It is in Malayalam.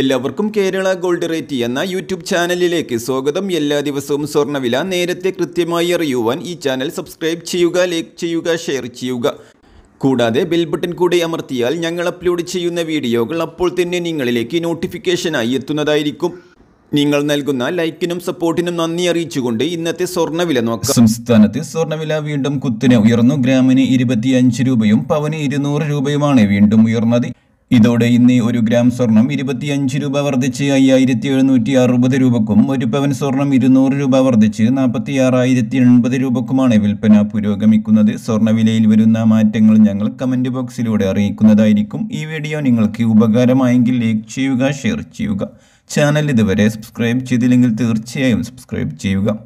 എല്ലാവർക്കും കേരള ഗോൾഡ് റേറ്റ് എന്ന യൂട്യൂബ് ചാനലിലേക്ക് സ്വാഗതം എല്ലാ ദിവസവും സ്വർണ്ണവില നേരത്തെ കൃത്യമായി അറിയുവാൻ ഈ ചാനൽ സബ്സ്ക്രൈബ് ചെയ്യുക ലൈക്ക് ചെയ്യുക ഷെയർ ചെയ്യുക കൂടാതെ ബെൽ ബട്ടൺ കൂടി അമർത്തിയാൽ ഞങ്ങൾ അപ്ലോഡ് ചെയ്യുന്ന വീഡിയോകൾ അപ്പോൾ തന്നെ നിങ്ങളിലേക്ക് നോട്ടിഫിക്കേഷനായി എത്തുന്നതായിരിക്കും നിങ്ങൾ നൽകുന്ന ലൈക്കിനും സപ്പോർട്ടിനും നന്ദി അറിയിച്ചുകൊണ്ട് ഇന്നത്തെ സ്വർണ്ണവില നോക്കാം സംസ്ഥാനത്ത് സ്വർണ്ണവില വീണ്ടും കുത്തിനെ ഉയർന്നു ഗ്രാമിന് ഇരുപത്തിയഞ്ച് രൂപയും പവന് ഇരുന്നൂറ് രൂപയുമാണ് വീണ്ടും ഉയർന്നത് ഇതോടെ ഇന്ന് ഒരു ഗ്രാം സ്വർണം ഇരുപത്തിയഞ്ച് രൂപ വർദ്ധിച്ച് അയ്യായിരത്തി എഴുന്നൂറ്റി അറുപത് രൂപക്കും ഒരു പവൻ സ്വർണം ഇരുന്നൂറ് രൂപ വർദ്ധിച്ച് നാൽപ്പത്തി ആറായിരത്തി എൺപത് രൂപക്കുമാണ് വിൽപ്പന പുരോഗമിക്കുന്നത് സ്വർണ്ണവിലയിൽ വരുന്ന മാറ്റങ്ങൾ ഞങ്ങൾ കമൻറ്റ് ബോക്സിലൂടെ അറിയിക്കുന്നതായിരിക്കും ഈ വീഡിയോ നിങ്ങൾക്ക് ഉപകാരമായെങ്കിൽ ലൈക്ക് ചെയ്യുക ഷെയർ ചെയ്യുക ചാനൽ ഇതുവരെ സബ്സ്ക്രൈബ് ചെയ്തില്ലെങ്കിൽ തീർച്ചയായും സബ്സ്ക്രൈബ് ചെയ്യുക